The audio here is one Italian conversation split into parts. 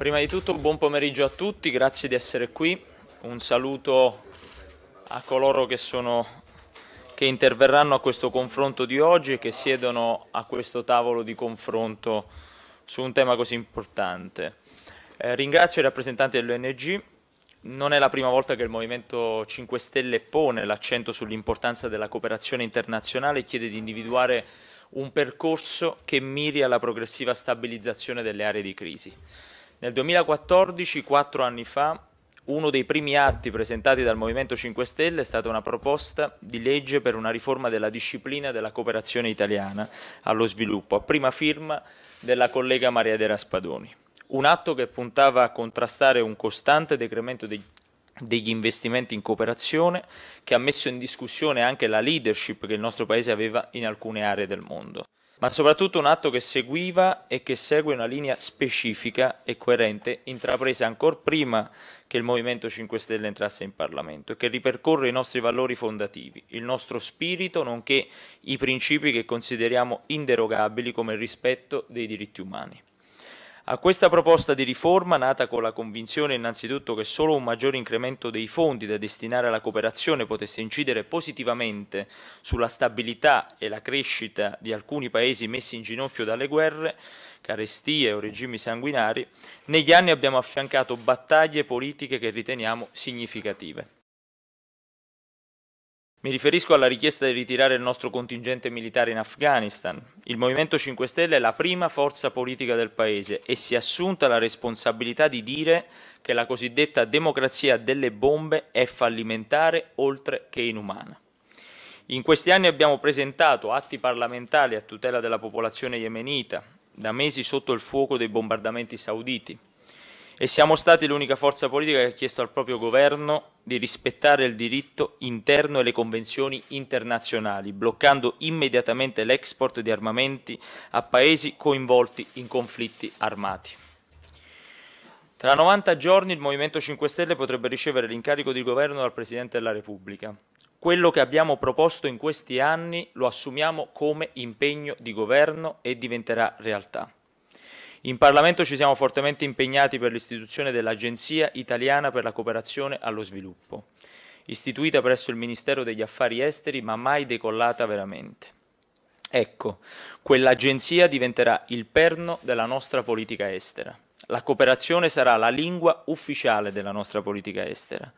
Prima di tutto buon pomeriggio a tutti, grazie di essere qui. Un saluto a coloro che, sono, che interverranno a questo confronto di oggi e che siedono a questo tavolo di confronto su un tema così importante. Eh, ringrazio i rappresentanti dell'ONG. Non è la prima volta che il Movimento 5 Stelle pone l'accento sull'importanza della cooperazione internazionale e chiede di individuare un percorso che miri alla progressiva stabilizzazione delle aree di crisi. Nel 2014, quattro anni fa, uno dei primi atti presentati dal Movimento 5 Stelle è stata una proposta di legge per una riforma della disciplina della cooperazione italiana allo sviluppo, a prima firma della collega Maria De Raspadoni. Un atto che puntava a contrastare un costante decremento dei degli investimenti in cooperazione che ha messo in discussione anche la leadership che il nostro Paese aveva in alcune aree del mondo ma soprattutto un atto che seguiva e che segue una linea specifica e coerente intrapresa ancora prima che il Movimento 5 Stelle entrasse in Parlamento e che ripercorre i nostri valori fondativi, il nostro spirito, nonché i principi che consideriamo inderogabili come il rispetto dei diritti umani. A questa proposta di riforma, nata con la convinzione innanzitutto che solo un maggiore incremento dei fondi da destinare alla cooperazione potesse incidere positivamente sulla stabilità e la crescita di alcuni paesi messi in ginocchio dalle guerre, carestie o regimi sanguinari, negli anni abbiamo affiancato battaglie politiche che riteniamo significative. Mi riferisco alla richiesta di ritirare il nostro contingente militare in Afghanistan. Il Movimento 5 Stelle è la prima forza politica del Paese e si è assunta la responsabilità di dire che la cosiddetta democrazia delle bombe è fallimentare oltre che inumana. In questi anni abbiamo presentato atti parlamentari a tutela della popolazione yemenita, da mesi sotto il fuoco dei bombardamenti sauditi e siamo stati l'unica forza politica che ha chiesto al proprio governo di rispettare il diritto interno e le convenzioni internazionali, bloccando immediatamente l'export di armamenti a paesi coinvolti in conflitti armati. Tra 90 giorni il Movimento 5 Stelle potrebbe ricevere l'incarico di governo dal Presidente della Repubblica. Quello che abbiamo proposto in questi anni lo assumiamo come impegno di governo e diventerà realtà. In Parlamento ci siamo fortemente impegnati per l'istituzione dell'Agenzia italiana per la cooperazione allo sviluppo, istituita presso il Ministero degli Affari Esteri ma mai decollata veramente. Ecco, quell'agenzia diventerà il perno della nostra politica estera. La cooperazione sarà la lingua ufficiale della nostra politica estera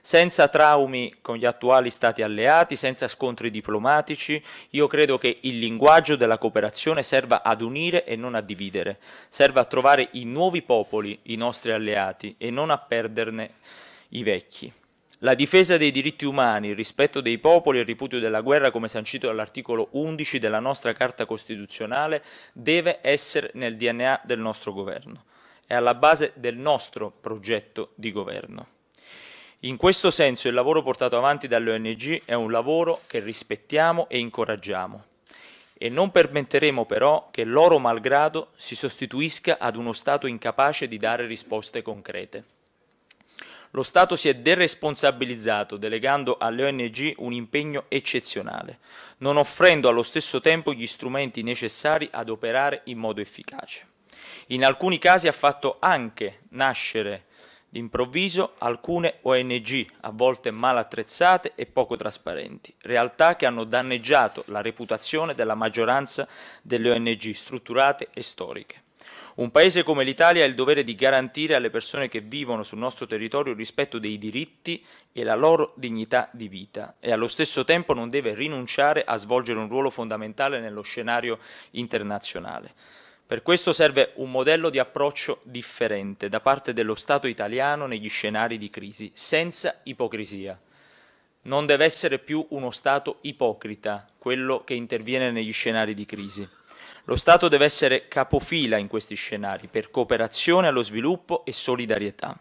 senza traumi con gli attuali stati alleati, senza scontri diplomatici, io credo che il linguaggio della cooperazione serva ad unire e non a dividere, serva a trovare i nuovi popoli, i nostri alleati, e non a perderne i vecchi. La difesa dei diritti umani, il rispetto dei popoli e il ripudio della guerra, come sancito dall'articolo 11 della nostra Carta Costituzionale, deve essere nel DNA del nostro governo è alla base del nostro progetto di governo. In questo senso il lavoro portato avanti dalle ONG è un lavoro che rispettiamo e incoraggiamo e non permetteremo però che l'oro malgrado si sostituisca ad uno Stato incapace di dare risposte concrete. Lo Stato si è deresponsabilizzato delegando alle ONG un impegno eccezionale, non offrendo allo stesso tempo gli strumenti necessari ad operare in modo efficace. In alcuni casi ha fatto anche nascere d'improvviso alcune ONG, a volte mal attrezzate e poco trasparenti, realtà che hanno danneggiato la reputazione della maggioranza delle ONG strutturate e storiche. Un paese come l'Italia ha il dovere di garantire alle persone che vivono sul nostro territorio il rispetto dei diritti e la loro dignità di vita e allo stesso tempo non deve rinunciare a svolgere un ruolo fondamentale nello scenario internazionale. Per questo serve un modello di approccio differente da parte dello Stato italiano negli scenari di crisi, senza ipocrisia. Non deve essere più uno Stato ipocrita, quello che interviene negli scenari di crisi. Lo Stato deve essere capofila in questi scenari per cooperazione allo sviluppo e solidarietà,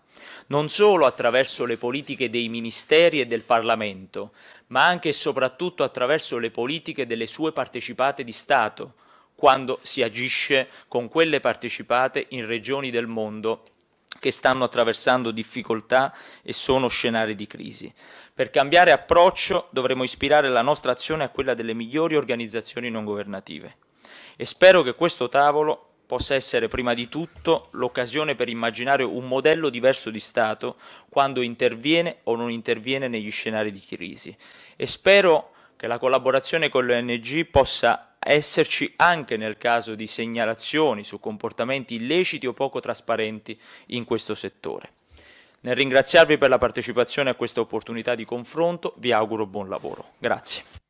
non solo attraverso le politiche dei ministeri e del Parlamento, ma anche e soprattutto attraverso le politiche delle sue partecipate di Stato, quando si agisce con quelle partecipate in regioni del mondo che stanno attraversando difficoltà e sono scenari di crisi. Per cambiare approccio dovremo ispirare la nostra azione a quella delle migliori organizzazioni non governative e spero che questo tavolo possa essere prima di tutto l'occasione per immaginare un modello diverso di Stato quando interviene o non interviene negli scenari di crisi e spero che la collaborazione con le ONG possa esserci anche nel caso di segnalazioni su comportamenti illeciti o poco trasparenti in questo settore. Nel ringraziarvi per la partecipazione a questa opportunità di confronto vi auguro buon lavoro. Grazie.